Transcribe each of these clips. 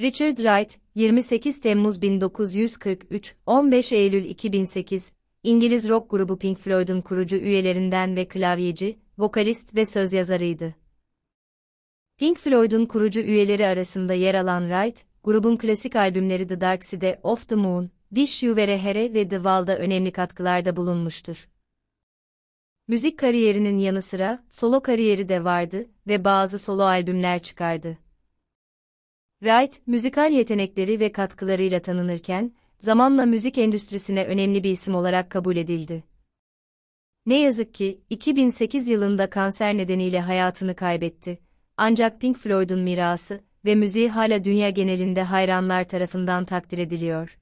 Richard Wright, 28 Temmuz 1943, 15 Eylül 2008, İngiliz rock grubu Pink Floyd'un kurucu üyelerinden ve klavyeci, vokalist ve söz yazarıydı. Pink Floyd'un kurucu üyeleri arasında yer alan Wright, grubun klasik albümleri The Dark Side of the Moon, Wish You Were Here ve The Wall'da önemli katkılarda bulunmuştur. Müzik kariyerinin yanı sıra solo kariyeri de vardı ve bazı solo albümler çıkardı. Wright, müzikal yetenekleri ve katkılarıyla tanınırken, zamanla müzik endüstrisine önemli bir isim olarak kabul edildi. Ne yazık ki, 2008 yılında kanser nedeniyle hayatını kaybetti. Ancak Pink Floyd'un mirası ve müziği hala dünya genelinde hayranlar tarafından takdir ediliyor.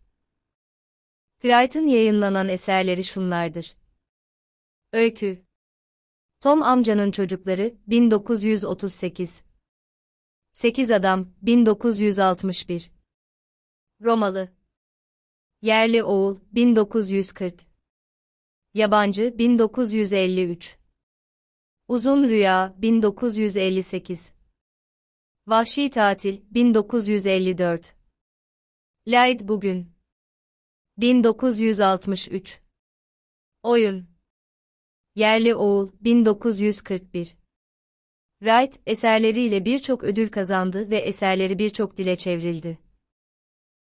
Wright'ın yayınlanan eserleri şunlardır. Öykü Tom amcanın çocukları 1938 8 Adam 1961 Romalı Yerli Oğul 1940 Yabancı 1953 Uzun Rüya 1958 Vahşi Tatil 1954 Light Bugün 1963 Oyun Yerli Oğul 1941 Wright, eserleriyle birçok ödül kazandı ve eserleri birçok dile çevrildi.